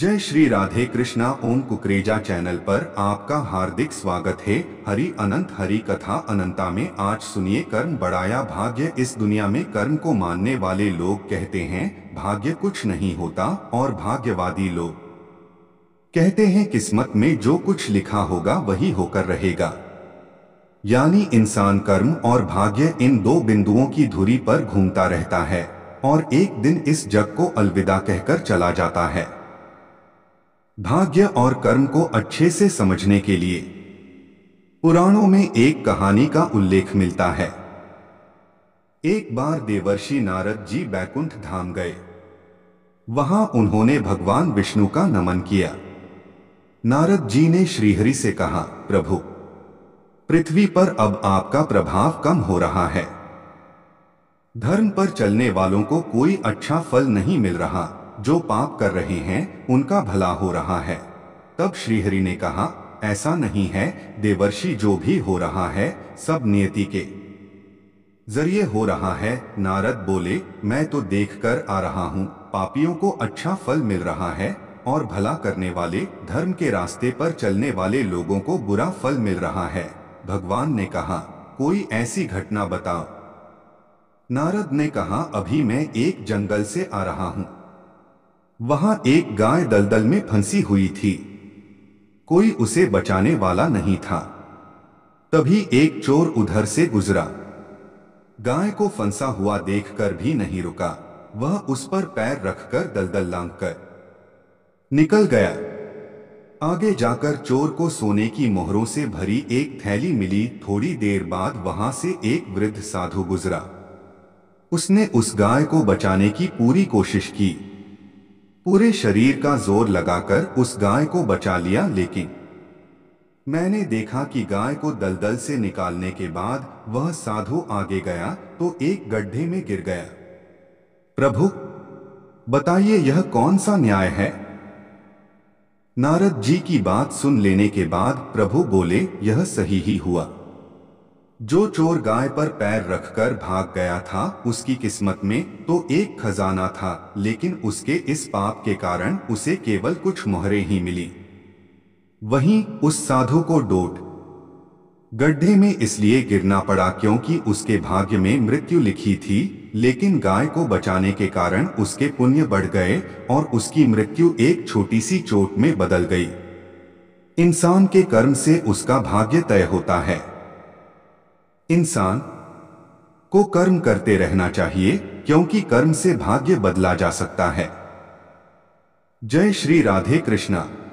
जय श्री राधे कृष्णा ओम कुकरेजा चैनल पर आपका हार्दिक स्वागत है हरि अनंत हरि कथा अनंता में आज सुनिए कर्म बढ़ाया भाग्य इस दुनिया में कर्म को मानने वाले लोग कहते हैं भाग्य कुछ नहीं होता और भाग्यवादी लोग कहते हैं किस्मत में जो कुछ लिखा होगा वही होकर रहेगा यानी इंसान कर्म और भाग्य इन दो बिंदुओं की धुरी पर घूमता रहता है और एक दिन इस जग को अलविदा कहकर चला जाता है भाग्य और कर्म को अच्छे से समझने के लिए पुराणों में एक कहानी का उल्लेख मिलता है एक बार देवर्षि नारद जी बैकुंठ धाम गए वहां उन्होंने भगवान विष्णु का नमन किया नारद जी ने श्रीहरि से कहा प्रभु पृथ्वी पर अब आपका प्रभाव कम हो रहा है धर्म पर चलने वालों को कोई अच्छा फल नहीं मिल रहा जो पाप कर रहे हैं उनका भला हो रहा है तब श्रीहरि ने कहा ऐसा नहीं है देवर्षि जो भी हो रहा है सब नियति के जरिए हो रहा है नारद बोले मैं तो देख कर आ रहा हूँ पापियों को अच्छा फल मिल रहा है और भला करने वाले धर्म के रास्ते पर चलने वाले लोगों को बुरा फल मिल रहा है भगवान ने कहा कोई ऐसी घटना बताओ नारद ने कहा अभी मैं एक जंगल से आ रहा हूँ वहां एक गाय दलदल में फंसी हुई थी कोई उसे बचाने वाला नहीं था तभी एक चोर उधर से गुजरा गाय को फंसा हुआ देखकर भी नहीं रुका वह उस पर पैर रखकर दलदल लांग कर निकल गया आगे जाकर चोर को सोने की मोहरों से भरी एक थैली मिली थोड़ी देर बाद वहां से एक वृद्ध साधु गुजरा उसने उस गाय को बचाने की पूरी कोशिश की पूरे शरीर का जोर लगाकर उस गाय को बचा लिया लेकिन मैंने देखा कि गाय को दलदल से निकालने के बाद वह साधु आगे गया तो एक गड्ढे में गिर गया प्रभु बताइए यह कौन सा न्याय है नारद जी की बात सुन लेने के बाद प्रभु बोले यह सही ही हुआ जो चोर गाय पर पैर रखकर भाग गया था उसकी किस्मत में तो एक खजाना था लेकिन उसके इस पाप के कारण उसे केवल कुछ मोहरे ही मिली वहीं उस साधु को डोट गड्ढे में इसलिए गिरना पड़ा क्योंकि उसके भाग्य में मृत्यु लिखी थी लेकिन गाय को बचाने के कारण उसके पुण्य बढ़ गए और उसकी मृत्यु एक छोटी सी चोट में बदल गई इंसान के कर्म से उसका भाग्य तय होता है इंसान को कर्म करते रहना चाहिए क्योंकि कर्म से भाग्य बदला जा सकता है जय श्री राधे कृष्णा